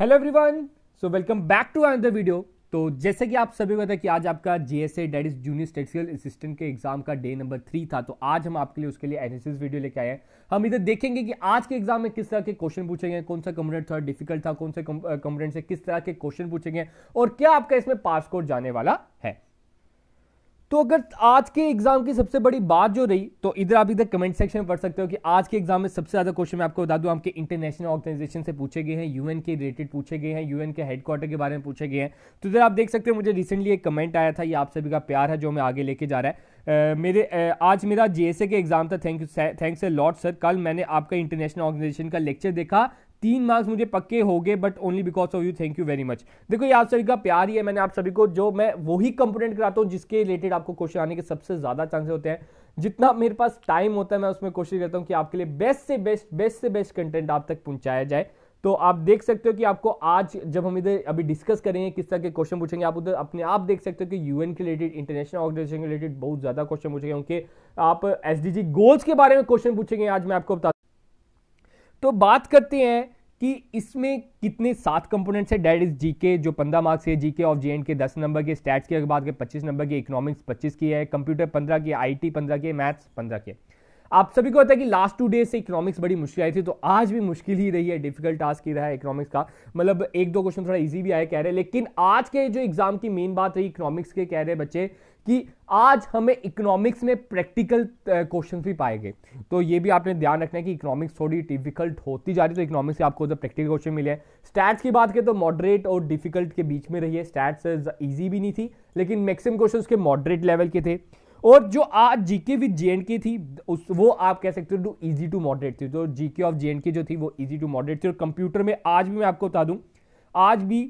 hello everyone so welcome back to another video तो जैसे कि आप सभी को पता कि आज आपका GSA that is junior statical assistant के एग्जाम का डे नंबर थ्री था तो आज हम आपके लिए उसके लिए एनालिसिस वीडियो लेके आए हैं हम इधर देखेंगे कि आज के एग्जाम में किस तरह के क्वेश्चन पूछे गए कौन सा कंपोनेंट थोड़ा डिफिकल्ट था कौन से कंपोनेंट से किस तरह के क्वेश्चन पूछे गए और क्या आपका इसमें पास कोड जाने वाला है तो अगर आज के एग्जाम की सबसे बड़ी बात जो रही तो इधर आप इधर कमेंट सेक्शन में पढ़ सकते हो कि आज के एग्जाम में सबसे ज्यादा क्वेश्चन मैं आपको बता दूं आपके इंटरनेशनल ऑर्गेनाइजेशन से पूछे गए हैं यूएन के रिलेटेड पूछे गए हैं यूएन के हेडक्वार्टर के बारे में पूछे गए हैं तो इधर आप देख सकते हो मुझे रिसेंटली एक कमेंट आया था ये आप सभी का प्यार है जो मैं आगे लेके जा रहा है Uh, मेरे uh, आज मेरा जेएसए के एग्जाम था thank you thanks a lot sir कल मैंने आपका इंटरनेशनल ऑर्गेनाइजेशन का लेक्चर देखा तीन मार्क्स मुझे पक्के हो गए but only because of you thank you very much देखो ये आप सभी का प्यार ही है मैंने आप सभी को जो मैं वही कंपोनेंट कराता हूँ जिसके रिलेटेड आपको क्वेश्चन आने के सबसे ज़्यादा चांसेस होते हैं जितना मेरे पास टाइम होता है मैं उसमें कोशिश करता हूँ कि आपके लिए बेस्ट से बेस्ट बेस्ट से बेस्ट कंटेंट आप तक पहुंचाया जाए तो आप देख सकते हो कि आपको आज जब हम इधर अभी डिस्कस करेंगे किस तरह के क्वेश्चन पूछेंगे आप उधर अपने आप देख सकते हो कि यूएन के रिलेटेड इंटरनेशनल ऑर्गेनाइजेशन के रिलेटेड बहुत ज़्यादा क्वेश्चन पूछेंगे उनके आप एसडीजी गोल्स के बारे में क्वेश्चन पूछेंगे आज मैं आपको बता तो बात करते हैं कि इसमें कितने सात कंपोनेंट्स हैं डेट इज जी के जो पंद्रह मार्क्स है जी के ऑफ जे एंड के दस नंबर के स्टैट्स की अगर बात करें पच्चीस नंबर के इकोनॉमिक्स पच्चीस की है कंप्यूटर पंद्रह की आई टी पंद्रह की मैथ्स पंद्रह के आप सभी को पता है कि लास्ट टू डेज से इकोनॉमिक्स बड़ी मुश्किल आई थी तो आज भी मुश्किल ही रही है डिफिकल्ट टास्क ही रहा है इकोनॉमिक्स का मतलब एक दो क्वेश्चन थोड़ा इजी भी आए कह रहे लेकिन आज के जो एग्जाम की मेन बात रही इकोनॉमिक्स के कह रहे बच्चे कि आज हमें इकोनॉमिक्स में प्रैक्टिकल क्वेश्चन भी पाए गए तो ये भी आपने ध्यान रखना है कि इकोनॉमिक्स थोड़ी डिफिकल्ट होती जा रही तो इकोनॉमिक्स से आपको प्रैक्टिकल क्वेश्चन मिले हैं स्टैट्स की बात करें तो मॉडरेट और डिफिकल्ट के बीच में रही है स्टैट्स ईजी भी नहीं थी लेकिन मैक्सिमम क्वेश्चन के मॉडरेट लेवल के थे और जो आज जीके विद के थी उस वो आप कह सकते हो इजी टू मॉडरेट थी तो जीके ऑफ जे एंड के जो थी वो इजी टू मॉडरेट थी और कंप्यूटर में आज भी मैं आपको बता दूं आज भी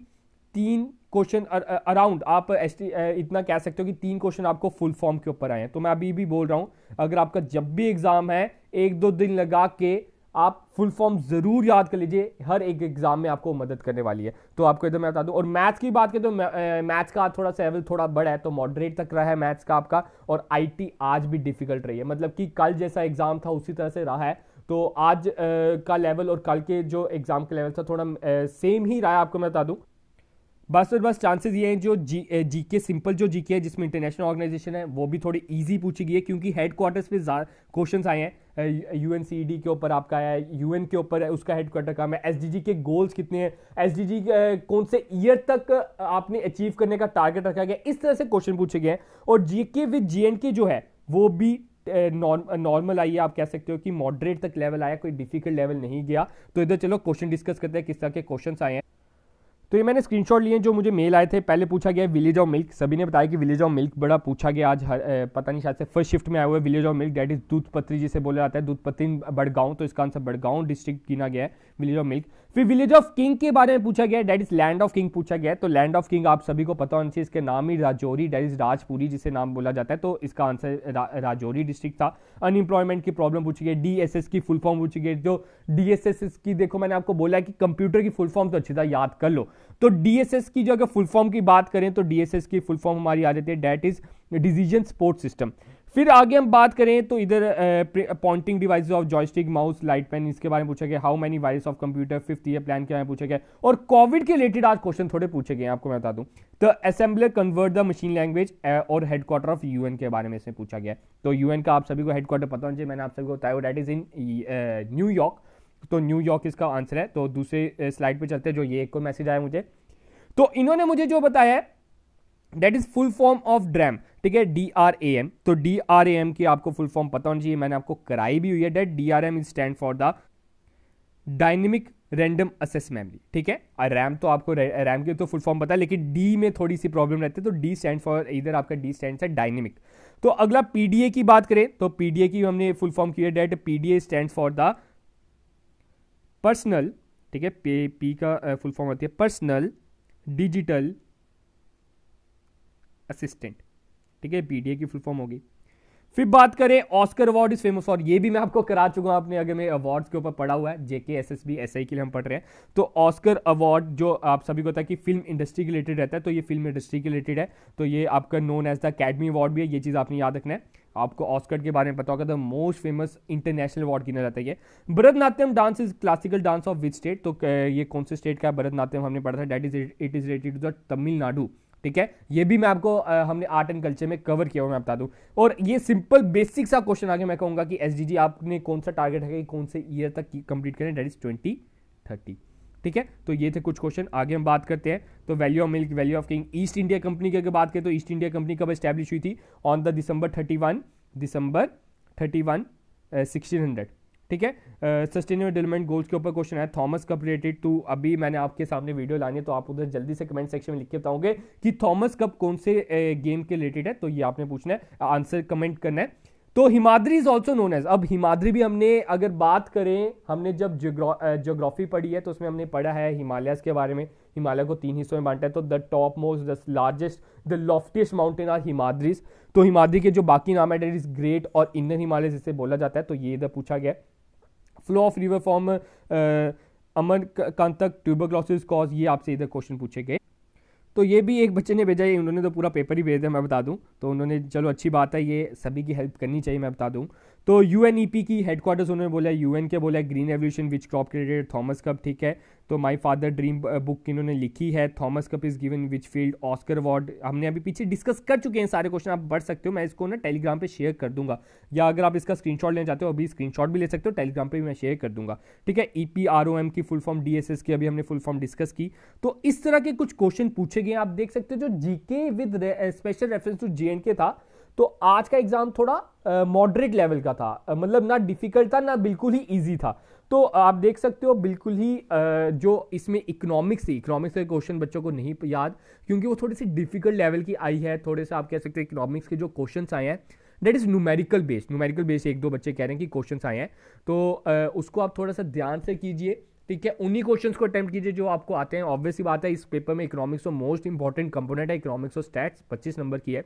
तीन क्वेश्चन अराउंड आप एस इतना कह सकते हो कि तीन क्वेश्चन आपको फुल फॉर्म के ऊपर आए हैं तो मैं अभी भी बोल रहा हूँ अगर आपका जब भी एग्ज़ाम है एक दो दिन लगा के आप फुल फॉर्म ज़रूर याद कर लीजिए हर एक एग्ज़ाम में आपको मदद करने वाली है तो आपको इधर मैं बता दूं और मैथ्स की बात करें तो मैथ्स का थोड़ा सा लेवल थोड़ा बड़ा है तो मॉडरेट तक रहा है मैथ्स का आपका और आईटी आज भी डिफिकल्ट रही है मतलब कि कल जैसा एग्ज़ाम था उसी तरह से रहा है तो आज आ, का लेवल और कल के जो एग्ज़ाम का लेवल था थोड़ा आ, सेम ही रहा है आपको मैं बता दूँ बस और बस चांसेस ये हैं जो जी जी के सिंपल जो जी है जिसमें इंटरनेशनल ऑर्गेनाइजेशन है वो भी थोड़ी ईजी पूछी गई है क्योंकि हेड क्वार्टर्स पे क्वेश्चन आए हैं यू एन के ऊपर आपका है यू के ऊपर है उसका हेडक्वार्टर काम है एस के गोल्स कितने हैं एस कौन से ईयर तक आपने अचीव करने का टारगेट रखा गया इस तरह से क्वेश्चन पूछे गए हैं और जी के विद के जो है वो भी नॉर्मल आई है आप कह सकते हो कि मॉडरेट तक लेवल आया कोई डिफिकल्ट लेवल नहीं गया तो इधर चलो क्वेश्चन डिस्कस करते हैं किस तरह के क्वेश्चन आए हैं तो ये मैंने स्क्रीनशॉट लिए जो मुझे मेल आए थे पहले पूछा गया विलेज ऑफ मिल्क सभी ने बताया कि विलेज ऑफ मिल्क बड़ा पूछा गया आज हर, पता नहीं शायद से फर्स्ट शिफ्ट में आया हुआ है village of milk that is Doodh Pathri जिसे बोला जाता है दूध पत्री बड़गांव तो इसका आंसर बड़गांव डिस्ट्रिक्ट गिना गया है विलेज ऑफ मिल्क फिर विलेज ऑफ किंग के बारे में पूछा गया that is land of king पूछा गया है तो लैंड ऑफ किंग आप सभी को पता होना चाहिए इसके नाम ही राजौरी डैट इज राजपुरी जिसे नाम बोला जाता है तो इसका आंसर रा, राजौरी डिस्ट्रिक्ट था अनएम्प्लॉयमेंट की प्रॉब्लम पूछी गई एस की फुल फॉर्म पूछी गई जो एस की देखो मैंने आपको बोला कि कंप्यूटर की फुल फॉर्म तो अच्छी था याद कर लो तो डीएसएस की जो अगर फुल फॉर्म की बात करें तो डीएसएस की फुल फॉर्म हमारी आ जाती है that is decision support system फिर आगे हम बात करें तो इधर pointing device of joystick mouse light pen इसके बारे में पूछा गया how many virus of computer fifth year plan के बारे में पूछा गया और कोविड के रिलेटेड आज क्वेश्चन थोड़े पूछे गए आपको मैं बता दूं तो assembler convert the machine language और हेडक्वार्टर ऑफ यूएन के बारे में इसमें पूछा गया तो यूएन का आप सभी को हेडक्वार्टर पता होना चाहिए मैंने आप सभी को बताया that is in New York uh, तो न्यूयॉर्क इसका आंसर है तो दूसरे स्लाइड पे चलते हैं जो ये एक को मैसेज आया मुझे तो इन्होंने मुझे जो बताया that is full form of DRAM ठीक है डी आर ए एम तो डी आर ए एम की आपको फुल फॉर्म पता होना चाहिए मैंने आपको कराई भी हुई है that D R M is stand for the dynamic random access memory ठीक है रैम तो आपको रैम की तो फुल फॉर्म पता है लेकिन डी में थोड़ी सी प्रॉब्लम रहती है तो डी स्टैंड फॉर इधर आपका डी स्टैंड है डायनेमिक तो अगला पीडीए की बात करें तो पीडीए की हमने फुल फॉर्म किया that PDA stand for the personal ठीक है पे पी का फुल फॉर्म होती है पर्सनल डिजिटल असिस्टेंट ठीक है पीडीए की फुल फॉर्म होगी फिर बात करें ऑस्कर अवार्ड इज फेमस और ये भी मैं आपको करा चुका हूं आपने अगर मैं अवार्ड्स के ऊपर पढ़ा हुआ है JK S S B S I के लिए हम पढ़ रहे हैं तो ऑस्कर अवार्ड जो आप सभी को था कि फिल्म इंडस्ट्री के रिलेटेड रहता है तो ये फिल्म इंडस्ट्री के रिलेटेड है तो ये आपका known as the academy award भी है ये चीज़ आपने याद रखना है आपको ऑस्कर के बारे में पता होगा the most famous international award गिना जाता है ये Bharatanatyam dance is classical dance of which state तो ये कौन से स्टेट का भरतनाट्यम हमने पढ़ा था that is it is related to the Tamil Nadu ठीक है ये भी मैं आपको आ, हमने आर्ट एंड कल्चर में कवर किया हुआ मैं बता दूं और ये सिंपल बेसिक सा क्वेश्चन आगे मैं कहूंगा कि एस आपने कौन सा टारगेट है कि कौन से ईयर तक कंप्लीट करें डेट इज ट्वेंटी थर्टी ठीक है तो ये थे कुछ क्वेश्चन आगे हम बात करते हैं तो value of milk value of king east India company की अगर बात करें तो ईस्ट इंडिया कंपनी कब स्टैब्लिश हुई थी on the December thirty one December thirty one sixteen hundred ठीक है सस्टेनेबल डेवलपमेंट गोल्स के ऊपर क्वेश्चन है थॉमस कप रिलेटेड टू अभी मैंने आपके सामने वीडियो लानी है तो आप उधर जल्दी से कमेंट सेक्शन में लिख के बताओगे कि थॉमस कप कौन से गेम uh, के रिलेटेड है तो ये आपने पूछना है आंसर uh, कमेंट करना है तो Himadri is also known as अब हिमाद्री भी हमने अगर बात करें हमने जब जोग्राफी पढ़ी है तो उसमें हमने पढ़ा है हिमालयस के बारे में हिमालय को तीन हिस्सों में बांटा है तो the top most the largest the loftiest mountain are Himadris तो हिमाद्री के जो बाकी नाम है डेट इज ग्रेट और इंडियन हिमालय जिसे बोला जाता है तो ये इधर पूछा गया flow of river from Amarkantak tuberculosis cause ये आपसे इधर क्वेश्चन पूछे गए तो ये भी एक बच्चे ने भेजा है उन्होंने तो पूरा पेपर ही भेज दिया मैं बता दूँ तो उन्होंने चलो अच्छी बात है ये सभी की हेल्प करनी चाहिए मैं बता दूँ तो यू e की हेडक्वार्टर्स उन्होंने बोला एन के बोला green revolution which crop created Thomas Cup ठीक है तो माय फादर ड्रीम बुक इन्होंने लिखी है Thomas Cup is given which field Oscar award हमने अभी पीछे डिस्कस कर चुके हैं सारे क्वेश्चन आप बढ़ सकते हो मैं इसको ना टेलीग्राम पे शेयर कर दूंगा या अगर आप इसका स्क्रीनशॉट लेना चाहते हो अभी स्क्रीनशॉट भी ले सकते हो टेलीग्राम पर भी मैं शेयर कर दूंगा ठीक है ई e की फुल फॉर्म डी की अभी हमने फुल फॉर्म डिस्कस की तो इस तरह के कुछ क्वेश्चन पूछे गए आप देख सकते हो जो के with special reference to J था तो आज का एग्जाम थोड़ा मॉडरेट लेवल का था uh, मतलब ना डिफिकल्ट था ना बिल्कुल ही ईजी था तो आप देख सकते हो बिल्कुल ही जो इसमें इकोनॉमिक्स थी इकोनॉमिक्स के क्वेश्चन बच्चों को नहीं याद क्योंकि वो थोड़ी सी डिफिकल्ट लेवल की आई है थोड़े से आप कह सकते हो इकोनॉमिक्स के जो क्वेश्चन आए हैं that is numerical base numerical base एक दो बच्चे कह रहे हैं कि क्वेश्चन आए हैं तो उसको आप थोड़ा सा ध्यान से कीजिए ठीक है उन्हीं क्वेश्चन को अटैम्प्ट कीजिए जो आपको आते हैं ऑब्वियसली बात है इस पेपर में इकोनॉमिक्स तो और मोस्ट इंपॉर्टेंट कंपोनेंट है इकोनॉमिक्स और स्टैट्स पच्चीस नंबर की है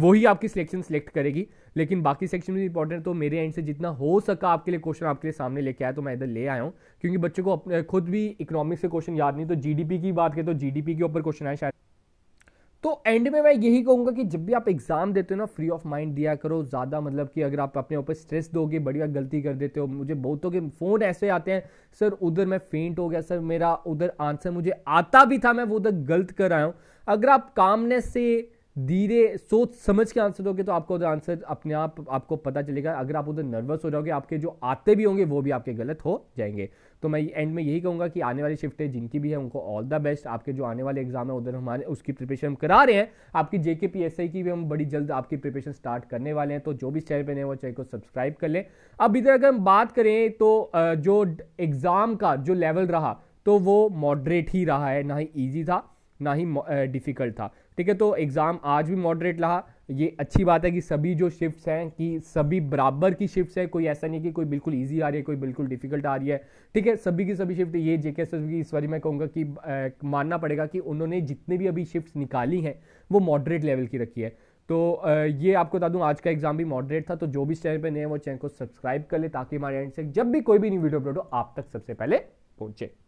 वही आपकी सिलेक्शन सिलेक्ट करेगी लेकिन बाकी सेक्शन भी इंपॉर्टेंट तो मेरे एंड से जितना हो सका आपके लिए क्वेश्चन आपके लिए सामने लेके आया तो मैं इधर ले आया हूँ क्योंकि बच्चों को अपने खुद भी इकोनॉमिक्स के क्वेश्चन याद नहीं तो जीडीपी की बात करें तो जीडीपी के ऊपर क्वेश्चन आए शायद तो एंड में मैं यही कहूंगा कि जब भी आप एग्जाम देते हो ना फ्री ऑफ माइंड दिया करो ज़्यादा मतलब कि अगर आप अपने ऊपर स्ट्रेस दोगे बढ़िया गलती कर देते हो मुझे बहुतों के फ़ोन ऐसे आते हैं सर उधर मैं फेंट हो गया सर मेरा उधर आंसर मुझे आता भी था मैं वो उधर गलत कर आया हूँ अगर आप कामनेस से धीरे सोच समझ के आंसर दोगे तो आपको उधर आंसर अपने आप आपको पता चलेगा अगर आप उधर नर्वस हो जाओगे आपके जो आते भी होंगे वो भी आपके गलत हो जाएंगे तो मैं एंड में यही कहूंगा कि आने वाली शिफ्टें जिनकी भी है उनको ऑल द बेस्ट आपके जो आने वाले एग्जाम है उधर हमारे उसकी प्रिपरेशन हम करा रहे हैं आपकी जेके पी एस आई की भी हम बड़ी जल्द आपकी प्रिपरेशन स्टार्ट करने वाले हैं तो जो भी चैनल पर नहीं वो चैनल को सब्सक्राइब कर लें अब इधर अगर हम बात करें तो जो एग्ज़ाम का जो लेवल रहा तो वो मॉडरेट ही रहा है ना ही ईजी था ना ही डिफ़िकल्ट था ठीक है तो एग्ज़ाम आज भी मॉडरेट रहा ये अच्छी बात है कि सभी जो शिफ्ट्स हैं कि सभी बराबर की शिफ्ट्स है कोई ऐसा नहीं कि कोई बिल्कुल इजी आ रही है कोई बिल्कुल डिफिकल्ट आ रही है ठीक है सभी की सभी शिफ्ट ये जेके एस की इस बारी मैं कहूँगा कि आ, मानना पड़ेगा कि उन्होंने जितने भी अभी शिफ्ट निकाली हैं वो मॉडरेट लेवल की रखी है तो आ, ये आपको बता दूँ आज का एग्जाम भी मॉडरेट था तो जो भी चैनल पर नए हैं वो चैनल को सब्सक्राइब कर ले ताकि हमारे एंड से जब भी कोई भी न्यू वीडियो अपलोड हो आप तक सबसे पहले पहुँचे